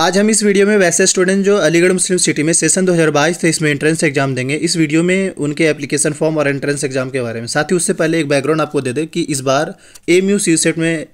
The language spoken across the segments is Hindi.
आज हम इस वीडियो में वैसे स्टूडेंट जो अलीगढ़ मुस्लिम सिटी में सेशन 2022 थे इसमें एंट्रेंस एग्जाम देंगे इस वीडियो में उनके एप्लीकेशन फॉर्म और एंट्रेंस एग्जाम के बारे में साथ ही उससे पहले एक बैकग्राउंड आपको दे दें कि इस बार एम यू सी सेट में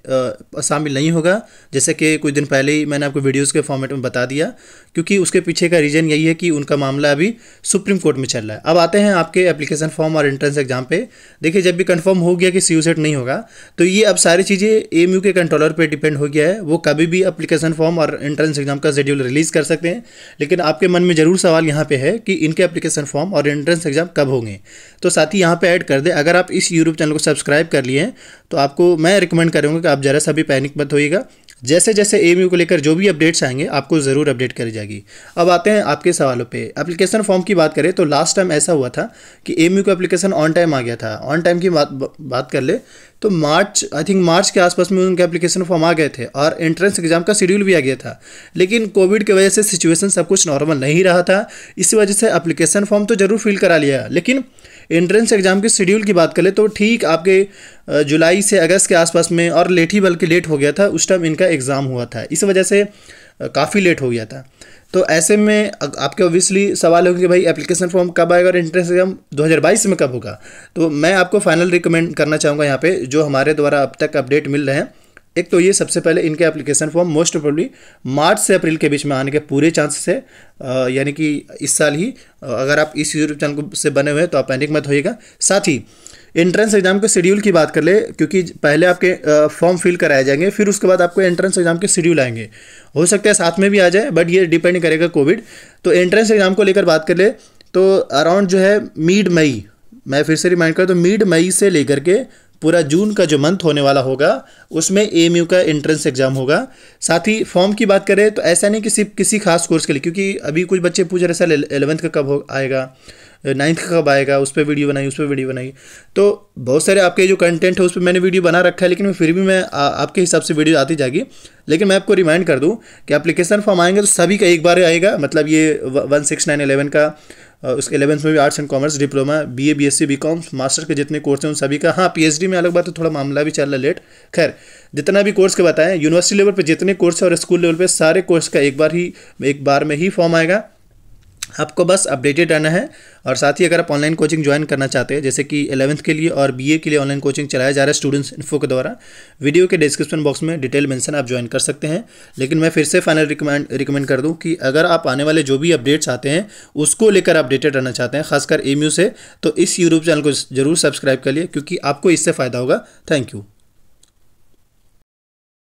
शामिल नहीं होगा जैसे कि कुछ दिन पहले ही मैंने आपको वीडियोज़ के फॉर्मेट में बता दिया क्योंकि उसके पीछे का रीज़न यही है कि उनका मामला अभी सुप्रीम कोर्ट में चल रहा है अब आते हैं आपके एप्लीकेशन फॉर्म और एंट्रेंस एग्जाम पर देखिए जब भी कन्फर्म हो गया कि सी सेट नहीं होगा तो ये अब सारी चीज़ें एम के कंट्रोलर पर डिपेंड हो गया है वो कभी भी अप्लीकेशन फॉर्म और एंट्रेंस एग्जाम एग्ज़ाम का शेड्यूल रिलीज़ कर सकते हैं लेकिन आपके मन में ज़रूर सवाल यहाँ पे है कि इनके एप्लीकेशन फॉर्म और एंट्रेंस एग्ज़ाम कब होंगे तो साथ ही यहाँ पे ऐड कर दें अगर आप इस यूट्यूब चैनल को सब्सक्राइब कर लिए हैं तो आपको मैं रिकमेंड करूँगा कि आप ज़रा सा भी पैनिक मत होइएगा जैसे जैसे एम को लेकर जो भी अपडेट्स आएंगे आपको ज़रूर अपडेट करी जाएगी अब आते हैं आपके सवालों पे एप्लीकेशन फॉर्म की बात करें तो लास्ट टाइम ऐसा हुआ था कि एम का एप्लीकेशन ऑन टाइम आ गया था ऑन टाइम की बात बात कर ले तो मार्च आई थिंक मार्च के आसपास में उनके एप्लीकेशन फॉर्म आ गए थे और एंट्रेंस एग्जाम का शेड्यूल भी आ गया था लेकिन कोविड की वजह से सिचुएशन सब कुछ नॉर्मल नहीं रहा था इसी वजह से एप्लीकेशन फॉर्म तो जरूर फिल करा लिया लेकिन एंट्रेंस एग्जाम के शेड्यूल की बात करें तो ठीक आपके जुलाई से अगस्त के आसपास में और लेट ही बल्कि लेट हो गया था उस टाइम इनका एग्ज़ाम हुआ था इस वजह से काफ़ी लेट हो गया था तो ऐसे में आपके ऑब्वियसली सवाल कि भाई एप्लीकेशन फॉर्म कब आएगा और इंट्रेंस एग्जाम 2022 में कब होगा तो मैं आपको फाइनल रिकमेंड करना चाहूँगा यहाँ पे जो हमारे द्वारा अब तक अपडेट मिल रहे हैं एक तो ये सबसे पहले इनके application form most probably March से अप्रैल के बीच में आने के पूरे चांसेस है यानी कि इस साल ही अगर आप इस यूट्यूब चैनल से बने हुए हैं तो आप पैनिक मत होइएगा साथ ही एंट्रेंस एग्जाम के शेड्यूल की बात कर ले क्योंकि पहले आपके फॉर्म फिल कराए जाएंगे फिर उसके बाद आपको एंट्रेंस एग्जाम के शेड्यूल आएंगे हो सकता है साथ में भी आ जाए बट ये डिपेंड करेगा कोविड तो एंट्रेंस एग्जाम को लेकर बात कर ले तो अराउंड जो है मिड मई मैं फिर से रिमाइंड कर तो मिड मई से लेकर के पूरा जून का जो मंथ होने वाला होगा उसमें ए का एंट्रेंस एग्जाम होगा साथ ही फॉर्म की बात करें तो ऐसा नहीं कि सिर्फ किसी खास कोर्स के लिए क्योंकि अभी कुछ बच्चे पूछ रहे सर एलेवंथ का कब हो आएगा नाइन्थ का कब आएगा उस पर वीडियो बनाई उस पर वीडियो बनाई तो बहुत सारे आपके जो कंटेंट है उस पर मैंने वीडियो बना रखा है लेकिन फिर भी मैं आ, आपके हिसाब से वीडियो आती जाएगी लेकिन मैं आपको रिमाइंड कर दूँ कि एप्लीकेशन फॉर्म आएंगे तो सभी का एक बार आएगा मतलब ये वन सिक्स नाइन एलेवन का उसके एलेवंथ में भी arts and commerce diploma B A B S C B com master के जितने कोर्स हैं उन सभी का हाँ पी एच डी में अलग बात है थोड़ा मामला भी चल रहा लेट खैर जितना भी कोर्स के बताएं यूनिवर्सिटी लेवल पर जितने कोर्स हैं और स्कूल लेवल पर सारे कोर्स का एक बार ही एक बार में ही फॉर्म आएगा आपको बस अपडेटेड रहना है और साथ ही अगर आप ऑनलाइन कोचिंग ज्वाइन करना चाहते हैं जैसे कि एलेवंथ के लिए और बीए के लिए ऑनलाइन कोचिंग चलाया जा रहा है स्टूडेंट्स इन्फो के द्वारा वीडियो के डिस्क्रिप्शन बॉक्स में डिटेल मेंशन आप ज्वाइन कर सकते हैं लेकिन मैं फिर से फाइनल रिकमेंड रिकमेंड कर दूँ कि अगर आप आने वाले जो भी अपडेट्स आते हैं उसको लेकर अपडेटेड रहना चाहते हैं खासकर एम से तो इस यूट्यूब चैनल को जरूर सब्सक्राइब कर लिए क्योंकि आपको इससे फ़ायदा होगा थैंक यू